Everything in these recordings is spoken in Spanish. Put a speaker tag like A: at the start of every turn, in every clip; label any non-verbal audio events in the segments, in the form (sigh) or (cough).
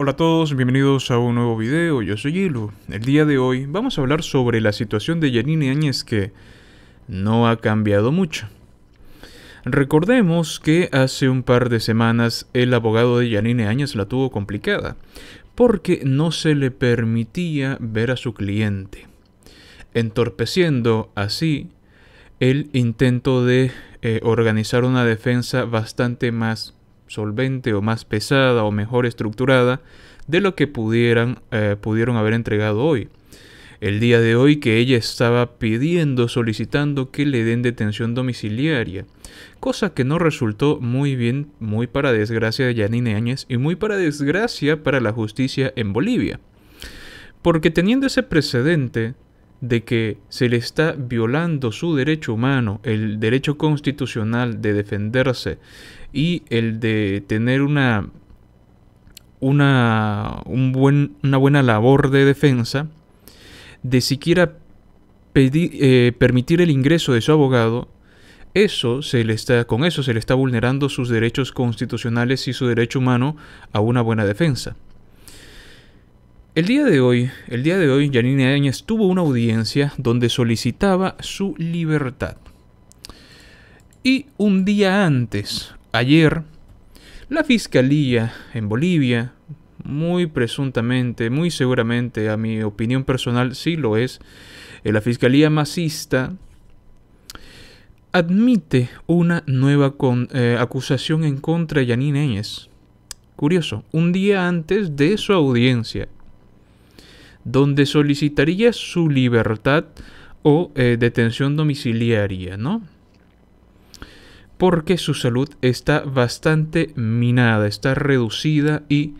A: Hola a todos, bienvenidos a un nuevo video, yo soy Hilo. El día de hoy vamos a hablar sobre la situación de Yanine Áñez que no ha cambiado mucho. Recordemos que hace un par de semanas el abogado de Yanine Áñez la tuvo complicada, porque no se le permitía ver a su cliente, entorpeciendo así el intento de eh, organizar una defensa bastante más solvente o más pesada o mejor estructurada de lo que pudieran, eh, pudieron haber entregado hoy. El día de hoy que ella estaba pidiendo, solicitando que le den detención domiciliaria, cosa que no resultó muy bien, muy para desgracia de Yanine Áñez y muy para desgracia para la justicia en Bolivia. Porque teniendo ese precedente, de que se le está violando su derecho humano, el derecho constitucional de defenderse y el de tener una, una, un buen, una buena labor de defensa, de siquiera eh, permitir el ingreso de su abogado, eso se le está, con eso se le está vulnerando sus derechos constitucionales y su derecho humano a una buena defensa. El día de hoy, el día de hoy, Janine Áñez tuvo una audiencia donde solicitaba su libertad. Y un día antes, Ayer, la Fiscalía en Bolivia, muy presuntamente, muy seguramente, a mi opinión personal sí lo es, eh, la Fiscalía Masista admite una nueva eh, acusación en contra de Yanine Eñez. Curioso, un día antes de su audiencia, donde solicitaría su libertad o eh, detención domiciliaria, ¿no? porque su salud está bastante minada, está reducida y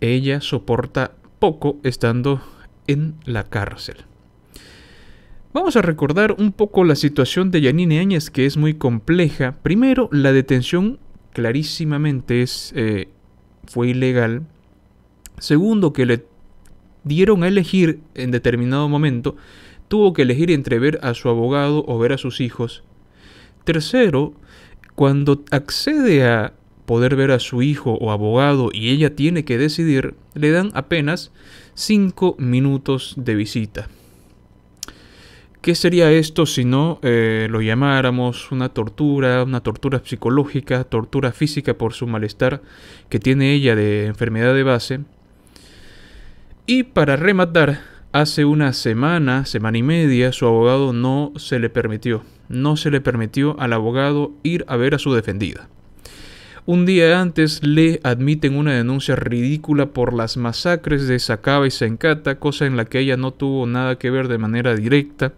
A: ella soporta poco estando en la cárcel. Vamos a recordar un poco la situación de Yanine Áñez que es muy compleja. Primero, la detención clarísimamente es, eh, fue ilegal. Segundo, que le dieron a elegir en determinado momento, tuvo que elegir entre ver a su abogado o ver a sus hijos. Tercero, cuando accede a poder ver a su hijo o abogado y ella tiene que decidir, le dan apenas 5 minutos de visita. ¿Qué sería esto si no eh, lo llamáramos una tortura, una tortura psicológica, tortura física por su malestar que tiene ella de enfermedad de base? Y para rematar, hace una semana, semana y media, su abogado no se le permitió no se le permitió al abogado ir a ver a su defendida. Un día antes le admiten una denuncia ridícula por las masacres de Sacaba y Sencata, cosa en la que ella no tuvo nada que ver de manera directa,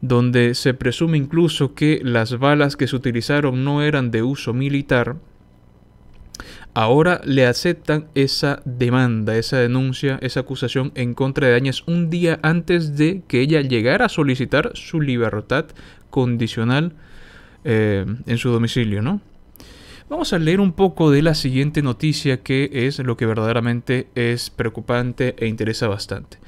A: donde se presume incluso que las balas que se utilizaron no eran de uso militar, Ahora le aceptan esa demanda, esa denuncia, esa acusación en contra de Áñez un día antes de que ella llegara a solicitar su libertad condicional eh, en su domicilio, ¿no? Vamos a leer un poco de la siguiente noticia que es lo que verdaderamente es preocupante e interesa bastante.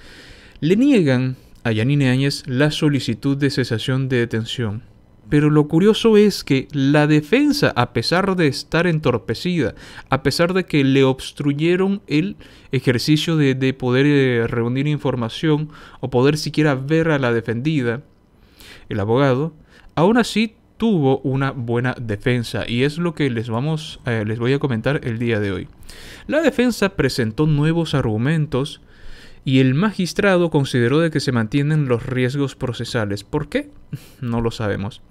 A: Le niegan a Yanine Áñez la solicitud de cesación de detención. Pero lo curioso es que la defensa, a pesar de estar entorpecida, a pesar de que le obstruyeron el ejercicio de, poder eh, reunir información o poder siquiera ver a la defendida, el abogado, aún así tuvo una buena defensa y es lo que les vamos eh, les voy a comentar el día de hoy. La defensa presentó nuevos argumentos y el magistrado consideró de que se mantienen los riesgos procesales. ¿Por qué? (laughs) No lo sabemos.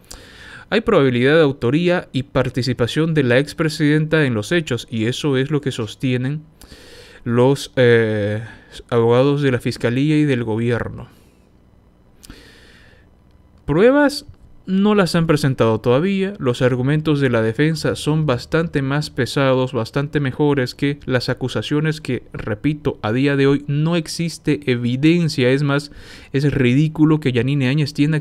A: Hay probabilidad de autoría y participación de la expresidenta en los hechos y eso es lo que sostienen los eh, abogados de la Fiscalía y del gobierno. Pruebas no las han presentado todavía, los argumentos de la defensa son bastante más pesados, bastante mejores que las acusaciones que, repito, a día de hoy no existe evidencia, es más, es ridículo que Yanine Áñez tenga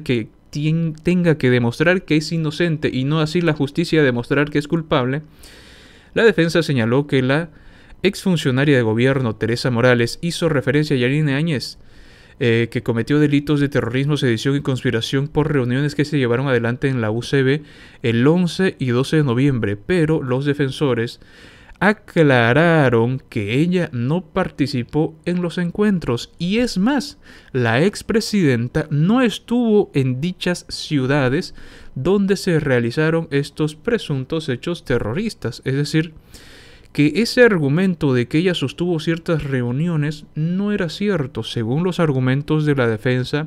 A: que demostrar que es inocente y no así la justicia demostrar que es culpable, la defensa señaló que la exfuncionaria de gobierno Teresa Morales hizo referencia a Yanine Áñez eh, que cometió delitos de terrorismo, sedición y conspiración por reuniones que se llevaron adelante en la UCB el 11 y 12 de noviembre, pero los defensores aclararon que ella no participó en los encuentros y es más, la expresidenta no estuvo en dichas ciudades donde se realizaron estos presuntos hechos terroristas, es decir, que ese argumento de que ella sostuvo ciertas reuniones no era cierto, según los argumentos de la defensa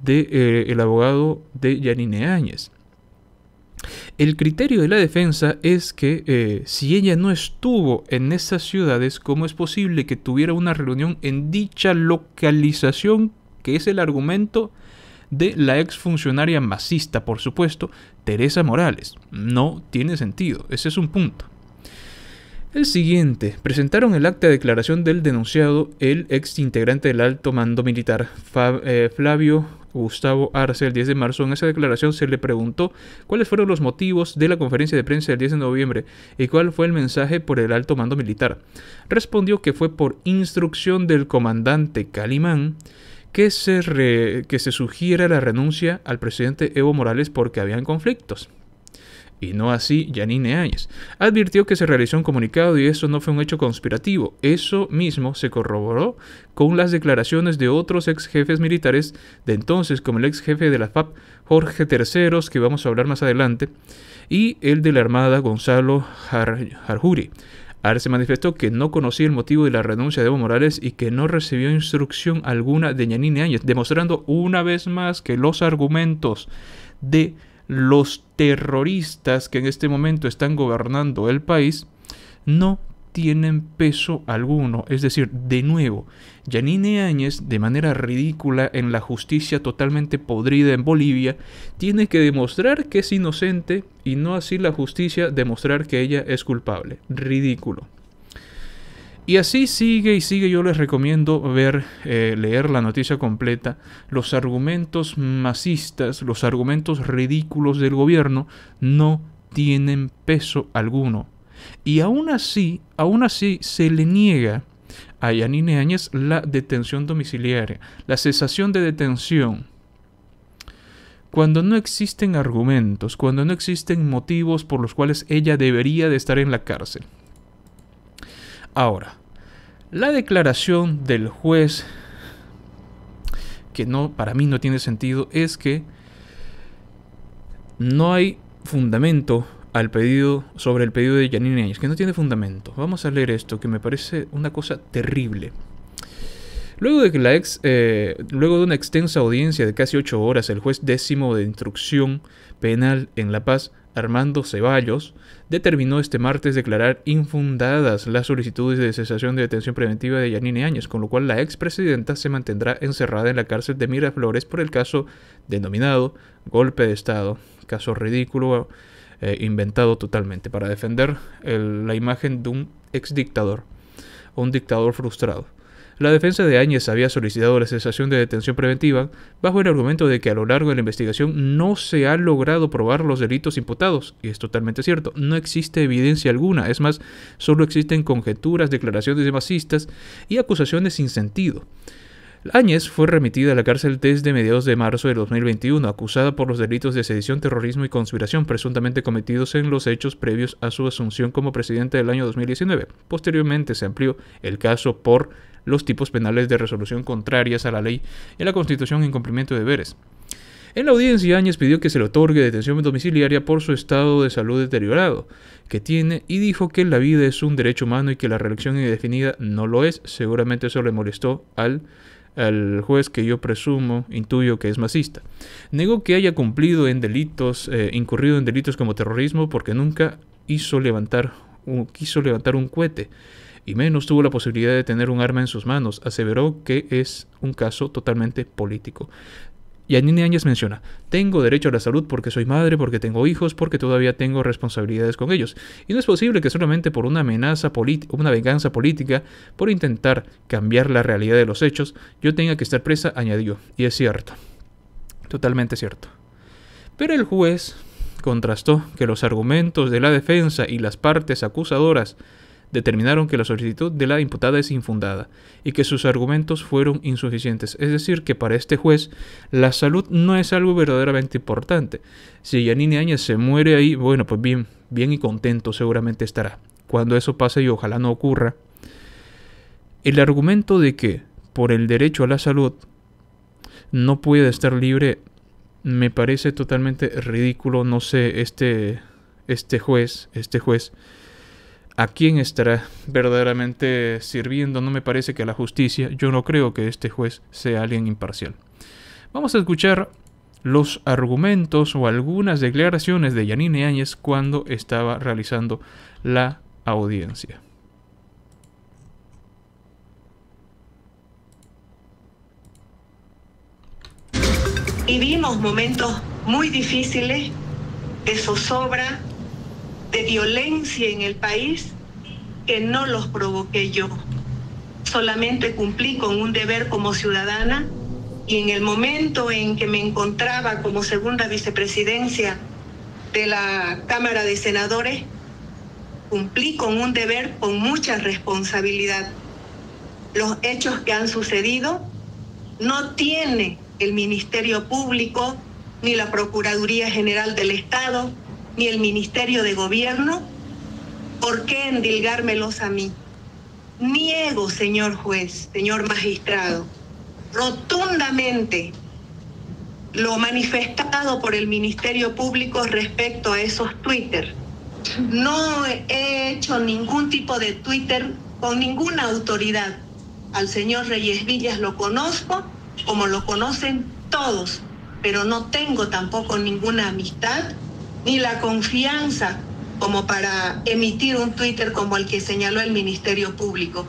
A: del de, eh, el abogado de Yanine Áñez. El criterio de la defensa es que eh, si ella no estuvo en esas ciudades, ¿cómo es posible que tuviera una reunión en dicha localización? Que es el argumento de la exfuncionaria masista, por supuesto, Teresa Morales. No tiene sentido, ese es un punto. El siguiente, presentaron el acta de declaración del denunciado, el ex integrante del alto mando militar, eh, Flavio Gustavo Arce, el 10 de marzo. En esa declaración se le preguntó cuáles fueron los motivos de la conferencia de prensa del 10 de noviembre y cuál fue el mensaje por el alto mando militar. Respondió que fue por instrucción del comandante Calimán que se, que se sugiera la renuncia al presidente Evo Morales porque habían conflictos y no así Yanine Áñez. Advirtió que se realizó un comunicado y eso no fue un hecho conspirativo. Eso mismo se corroboró con las declaraciones de otros ex jefes militares de entonces, como el ex jefe de la FAP, Jorge Terceros, que vamos a hablar más adelante, y el de la Armada, Gonzalo Jarjuri. Ahora se manifestó que no conocía el motivo de la renuncia de Evo Morales y que no recibió instrucción alguna de Yanine Áñez, demostrando una vez más que los argumentos de los terroristas que en este momento están gobernando el país no tienen peso alguno. Es decir, de nuevo, Yanine Áñez, de manera ridícula en la justicia totalmente podrida en Bolivia, tiene que demostrar que es inocente y no así la justicia demostrar que ella es culpable. Ridículo. Y así sigue y sigue, yo les recomiendo ver, eh, leer la noticia completa, los argumentos masistas, los argumentos ridículos del gobierno no tienen peso alguno. Y aún así, aún así se le niega a Yanine Áñez la detención domiciliaria, la cesación de detención. Cuando no existen argumentos, cuando no existen motivos por los cuales ella debería de estar en la cárcel. Ahora, la declaración del juez, que no, para mí no tiene sentido, es que no hay fundamento al pedido sobre el pedido de Janine Áñez, que no tiene fundamento. Vamos a leer esto, que me parece una cosa terrible. Luego de, que la ex, eh, luego de una extensa audiencia de casi ocho horas, el juez décimo de instrucción penal en La Paz Armando Ceballos, determinó este martes declarar infundadas las solicitudes de cesación de detención preventiva de Yanine Áñez, con lo cual la expresidenta se mantendrá encerrada en la cárcel de Miraflores por el caso denominado golpe de Estado, caso ridículo eh, inventado totalmente para defender la imagen de un exdictador, un dictador frustrado. La defensa de Áñez había solicitado la cesación de detención preventiva bajo el argumento de que a lo largo de la investigación no se ha logrado probar los delitos imputados, y es totalmente cierto, no existe evidencia alguna, es más, solo existen conjeturas, declaraciones de masistas y acusaciones sin sentido. Áñez fue remitida a la cárcel desde mediados de marzo de 2021, acusada por los delitos de sedición, terrorismo y conspiración presuntamente cometidos en los hechos previos a su asunción como presidente del año 2019. Posteriormente se amplió el caso por los tipos penales de resolución contrarias a la ley y la Constitución en cumplimiento de deberes. En la audiencia, Áñez pidió que se le otorgue detención domiciliaria por su estado de salud deteriorado que tiene y dijo que la vida es un derecho humano y que la reelección indefinida no lo es. Seguramente eso le molestó al juez que yo presumo, intuyo que es masista. Negó que haya cumplido en delitos, eh, incurrido en delitos como terrorismo porque nunca hizo levantar quiso levantar un cohete y menos tuvo la posibilidad de tener un arma en sus manos, aseveró que es un caso totalmente político. Y Yanine Áñez menciona, tengo derecho a la salud porque soy madre, porque tengo hijos, porque todavía tengo responsabilidades con ellos. Y no es posible que solamente por una amenaza política, una venganza política, por intentar cambiar la realidad de los hechos, yo tenga que estar presa, añadió. Y es cierto, totalmente cierto. Pero el juez contrastó que los argumentos de la defensa y las partes acusadoras determinaron que la solicitud de la imputada es infundada y que sus argumentos fueron insuficientes. Es decir, que para este juez la salud no es algo verdaderamente importante. Si Yanine Áñez se muere ahí, bueno, pues bien, bien y contento seguramente estará. Cuando eso pase y ojalá no ocurra, el argumento de que por el derecho a la salud no puede estar libre me parece totalmente ridículo, no sé, este este juez, este juez a quién estará verdaderamente sirviendo. No me parece que a la justicia. Yo no creo que este juez sea alguien imparcial. Vamos a escuchar los argumentos o algunas declaraciones de Yanine Áñez cuando estaba realizando la audiencia.
B: Vivimos momentos muy difíciles de zozobra, de violencia en el país que no los provoqué yo. Solamente cumplí con un deber como ciudadana y en el momento en que me encontraba como segunda vicepresidencia de la Cámara de Senadores, cumplí con un deber con mucha responsabilidad. Los hechos que han sucedido no tiene el Ministerio Público ni la Procuraduría General del Estado ni el Ministerio de Gobierno, ¿por qué endilgármelos a mí? Niego, señor juez, señor magistrado, rotundamente lo manifestado por el Ministerio Público respecto a esos Twitter. No he hecho ningún tipo de Twitter con ninguna autoridad. Al señor Reyes Villas lo conozco, como lo conocen todos, pero no tengo tampoco ninguna amistad ni la confianza como para emitir un Twitter como el que señaló el Ministerio Público,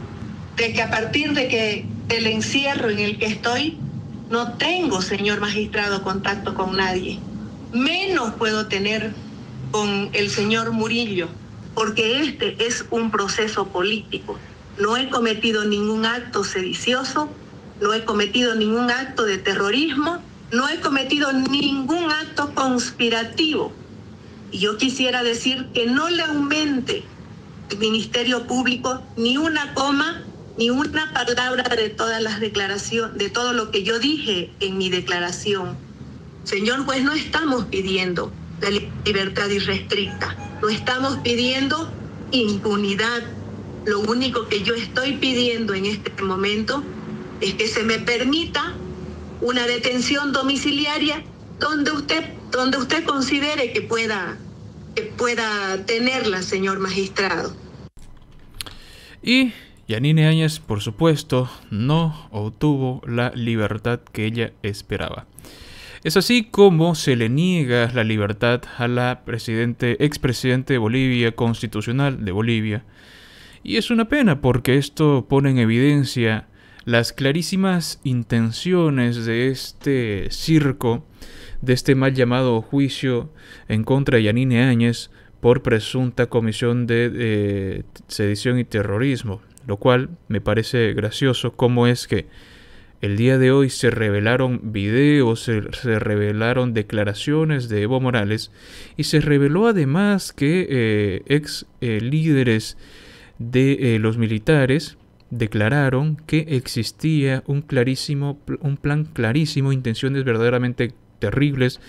B: de que a partir de que del encierro en el que estoy, no tengo, señor magistrado, contacto con nadie. Menos puedo tener con el señor Murillo, porque este es un proceso político. No he cometido ningún acto sedicioso, no he cometido ningún acto de terrorismo, no he cometido ningún acto conspirativo y yo quisiera decir que no le aumente el Ministerio Público ni una coma, ni una palabra de todas las declaraciones, de todo lo que yo dije en mi declaración. Señor juez, no estamos pidiendo la libertad irrestricta, no estamos pidiendo impunidad. Lo único que yo estoy pidiendo en este momento es que se me permita una detención domiciliaria donde usted, donde usted considere que pueda, que pueda tenerla, señor magistrado.
A: Y Yanine Áñez, por supuesto, no obtuvo la libertad que ella esperaba. Es así como se le niega la libertad a la presidente, expresidente de Bolivia, constitucional de Bolivia. Y es una pena porque esto pone en evidencia las clarísimas intenciones de este circo de este mal llamado juicio en contra de Yanine Áñez por presunta comisión de eh, sedición y terrorismo, lo cual me parece gracioso como es que el día de hoy se revelaron videos, se, revelaron declaraciones de Evo Morales y se reveló además que eh, ex eh, líderes de los militares declararon que existía un clarísimo un plan clarísimo, intenciones verdaderamente terribles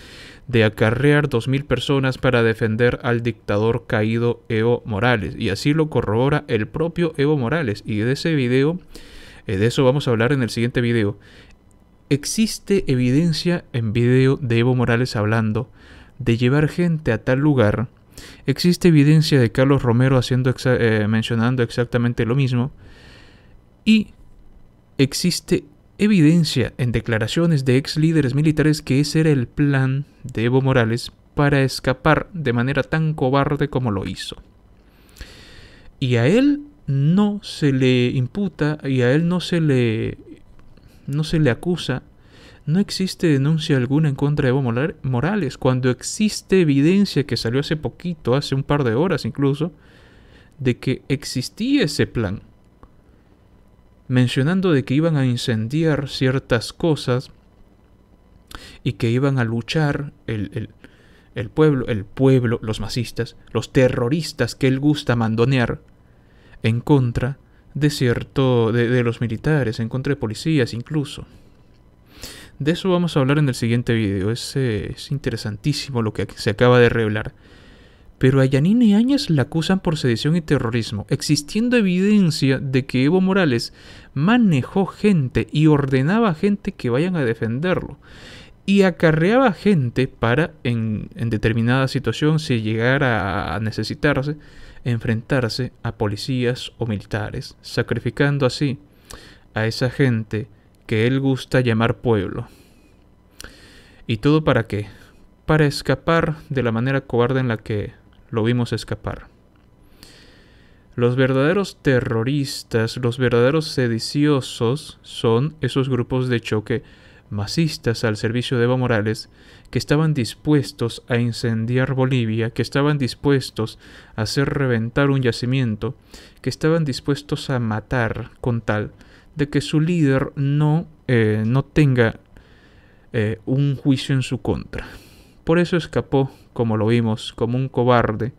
A: de acarrear 2.000 personas para defender al dictador caído Evo Morales. Y así lo corrobora el propio Evo Morales. Y de ese video, eh, de eso vamos a hablar en el siguiente video. Existe evidencia en video de Evo Morales hablando de llevar gente a tal lugar. Existe evidencia de Carlos Romero haciendo eh, mencionando exactamente lo mismo. Y existe evidencia en declaraciones de ex líderes militares que ese era el plan de Evo Morales para escapar de manera tan cobarde como lo hizo. Y a él no se le imputa y a él no se le no se le acusa. No existe denuncia alguna en contra de Evo Morales cuando existe evidencia que salió hace poquito, hace un par de horas incluso, de que existía ese plan mencionando de que iban a incendiar ciertas cosas y que iban a luchar el, pueblo, el pueblo, los masistas, los terroristas que él gusta mandonear en contra de cierto, de, los militares, en contra de policías incluso. De eso vamos a hablar en el siguiente video. es eh, interesantísimo lo que se acaba de revelar pero a Yanine Áñez la acusan por sedición y terrorismo, existiendo evidencia de que Evo Morales manejó gente y ordenaba gente que vayan a defenderlo. Y acarreaba gente para, en, en determinada situación, si llegara a necesitarse, enfrentarse a policías o militares, sacrificando así a esa gente que él gusta llamar pueblo. ¿Y todo para qué? Para escapar de la manera cobarde en la que lo vimos escapar. Los verdaderos terroristas, los verdaderos sediciosos son esos grupos de choque masistas al servicio de Evo Morales que estaban dispuestos a incendiar Bolivia, que estaban dispuestos a hacer reventar un yacimiento, que estaban dispuestos a matar con tal de que su líder no, eh, no tenga eh, un juicio en su contra. Por eso escapó como lo vimos, como un cobarde,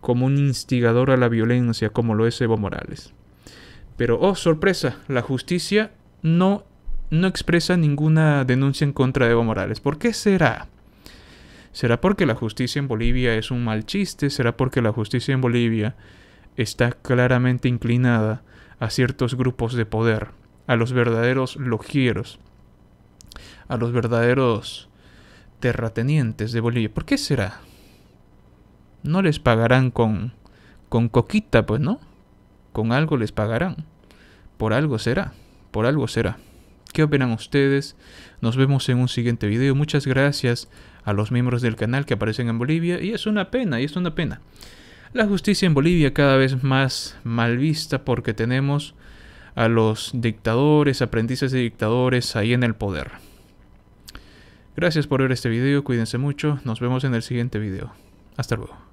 A: como un instigador a la violencia, como lo es Evo Morales. Pero, oh, sorpresa, la justicia no, no expresa ninguna denuncia en contra de Evo Morales. ¿Por qué será? ¿Será porque la justicia en Bolivia es un mal chiste? ¿Será porque la justicia en Bolivia está claramente inclinada a ciertos grupos de poder, a los verdaderos logieros, a los verdaderos terratenientes de Bolivia. ¿Por qué será? No les pagarán con, con coquita, pues, ¿no? Con algo les pagarán. Por algo será. Por algo será. ¿Qué opinan ustedes? Nos vemos en un siguiente video. Muchas gracias a los miembros del canal que aparecen en Bolivia. Y es una pena, y es una pena. La justicia en Bolivia cada vez más mal vista porque tenemos a los dictadores, aprendices de dictadores ahí en el poder. Gracias por ver este video, cuídense mucho, nos vemos en el siguiente video. Hasta luego.